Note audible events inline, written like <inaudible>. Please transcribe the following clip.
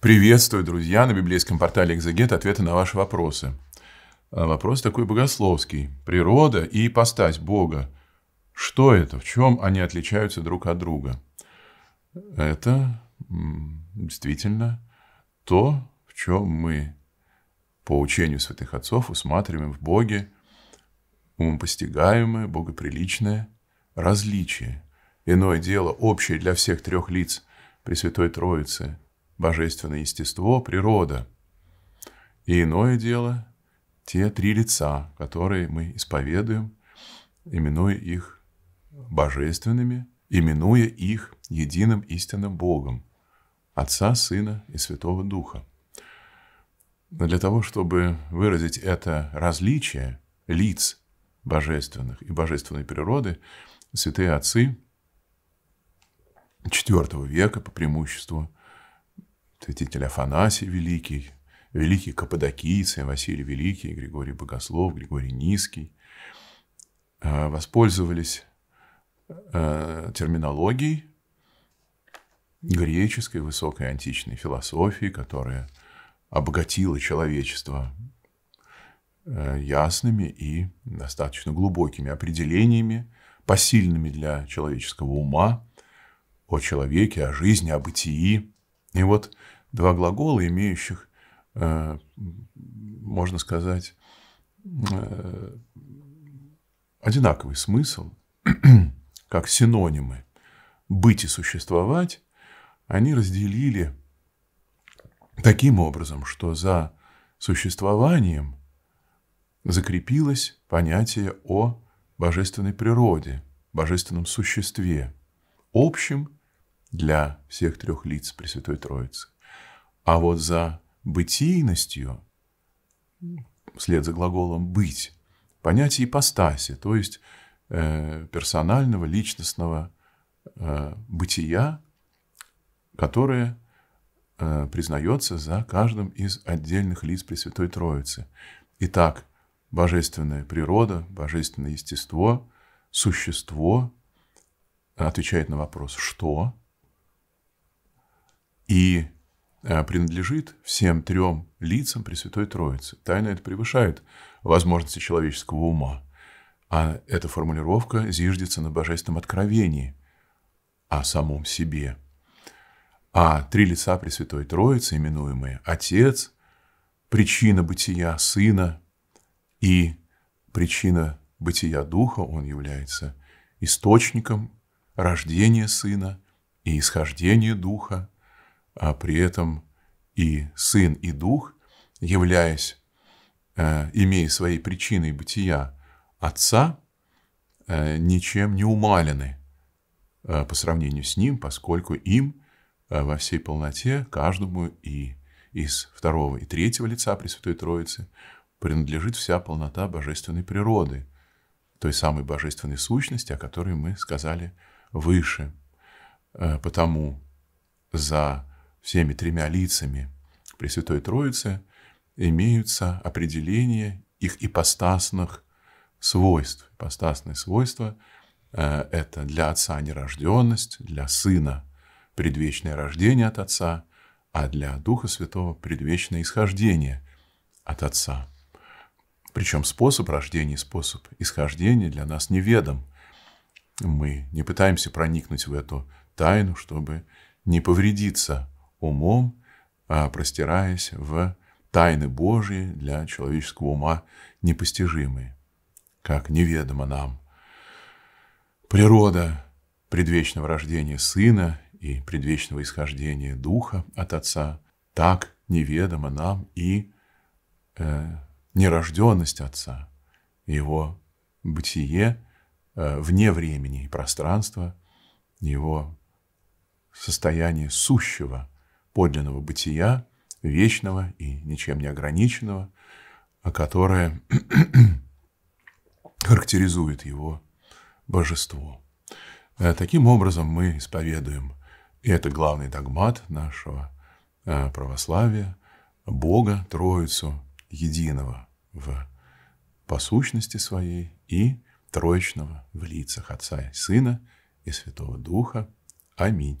Приветствую, друзья, на библейском портале «Экзегет» ответы на ваши вопросы. А, вопрос такой богословский. Природа и ипостась Бога. Что это? В чем они отличаются друг от друга? Это действительно то, в чем мы по учению святых отцов усматриваем в Боге умопостигаемое, богоприличное различие. Иное дело, общее для всех трех лиц Пресвятой Троицы – божественное естество, природа. И иное дело – те три лица, которые мы исповедуем, именуя их божественными, именуя их единым истинным Богом – Отца, Сына и Святого Духа. Но для того, чтобы выразить это различие лиц божественных и божественной природы, святые отцы IV века по преимуществу святитель Афанасий Великий, великий каппадокийцы, Василий Великий, Григорий Богослов, Григорий Низкий, э, воспользовались э, терминологией греческой высокой античной философии, которая обогатила человечество э, ясными и достаточно глубокими определениями, посильными для человеческого ума, о человеке, о жизни, о бытии, и вот два глагола, имеющих, э, можно сказать, э, одинаковый смысл, <clears throat> как синонимы «быть» и «существовать», они разделили таким образом, что за существованием закрепилось понятие о божественной природе, божественном существе, общем для всех трех лиц Пресвятой Троицы. А вот за бытийностью, вслед за глаголом «быть», понятие ипостаси, то есть э, персонального, личностного э, бытия, которое э, признается за каждым из отдельных лиц Пресвятой Троицы. Итак, божественная природа, божественное естество, существо отвечает на вопрос «что?», и а, принадлежит всем трем лицам Пресвятой Троицы. Тайна это превышает возможности человеческого ума. А эта формулировка зиждется на божественном откровении о самом себе. А три лица Пресвятой Троицы, именуемые Отец, причина бытия Сына и причина бытия Духа, он является источником рождения Сына и исхождения Духа – а при этом и Сын, и Дух, являясь, э, имея своей причиной бытия Отца, э, ничем не умалены э, по сравнению с Ним, поскольку им во всей полноте каждому и из второго и третьего лица Пресвятой Троицы принадлежит вся полнота божественной природы, той самой божественной сущности, о которой мы сказали выше. Потому за всеми тремя лицами Пресвятой Троицы имеются определения их ипостасных свойств. Ипостасные свойства э, – это для Отца нерожденность, для Сына – предвечное рождение от Отца, а для Духа Святого – предвечное исхождение от Отца. Причем способ рождения и способ исхождения для нас неведом. Мы не пытаемся проникнуть в эту тайну, чтобы не повредиться умом, а простираясь в тайны Божьи для человеческого ума непостижимые, как неведомо нам. Природа предвечного рождения Сына и предвечного исхождения Духа от Отца так неведомо нам и э, нерожденность Отца, Его бытие э, вне времени и пространства, Его состояние сущего – подлинного бытия, вечного и ничем не ограниченного, а которое <clears throat> характеризует его божество. Э, таким образом мы исповедуем, и это главный догмат нашего э, православия, Бога, Троицу, единого в, по сущности своей и троечного в лицах Отца и Сына и Святого Духа. Аминь.